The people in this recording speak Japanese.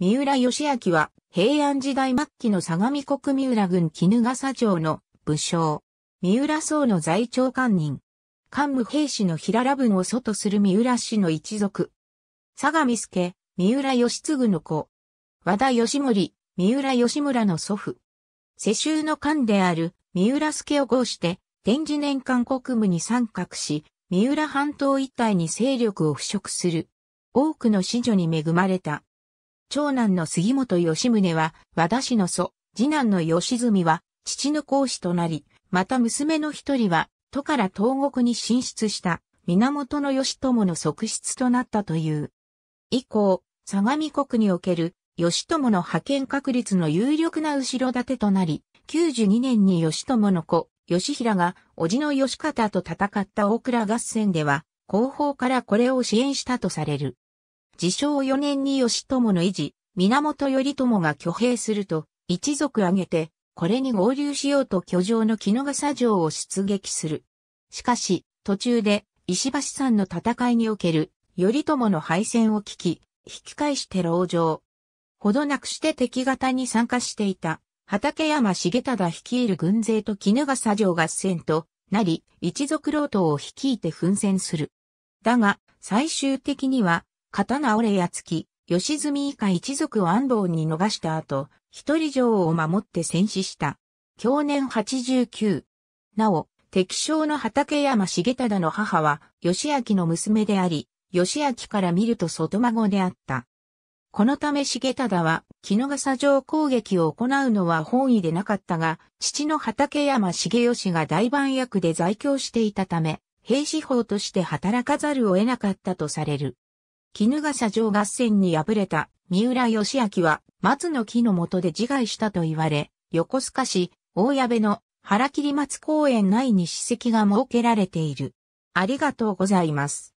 三浦義明は平安時代末期の相模国三浦郡絹笠町の武将。三浦僧の在庁官人。官務兵士の平良分を祖とする三浦氏の一族。相模助、三浦義継の子。和田義盛、三浦義村の祖父。世襲の官である三浦助を合して、天智年間国務に参画し、三浦半島一帯に勢力を腐食する。多くの子女に恵まれた。長男の杉本義宗は和田氏の祖、次男の義澄は父の講師となり、また娘の一人は都から東国に進出した源義朝の側室となったという。以降、相模国における義朝の派遣確率の有力な後ろ盾となり、92年に義朝の子、義平が、叔父の義方と戦った大倉合戦では、後方からこれを支援したとされる。自称4年に義朝の維持、源頼朝が挙兵すると、一族挙げて、これに合流しようと居城の木笠城を出撃する。しかし、途中で、石橋さんの戦いにおける、頼朝の敗戦を聞き、引き返して牢城。ほどなくして敵方に参加していた、畠山重忠率いる軍勢と絹笠城合戦となり、一族老党を率いて奮戦する。だが、最終的には、刀折れやつき、吉住以下一族を安藤に逃した後、一人城を守って戦死した。去年89。なお、敵将の畠山重忠の母は、義明の娘であり、義明から見ると外孫であった。このため重忠は、木の笠城攻撃を行うのは本意でなかったが、父の畠山重義が大番役で在京していたため、兵士法として働かざるを得なかったとされる。絹笠城合戦に敗れた三浦義明は松の木の下で自害したと言われ、横須賀市大矢部の原切松公園内に史跡が設けられている。ありがとうございます。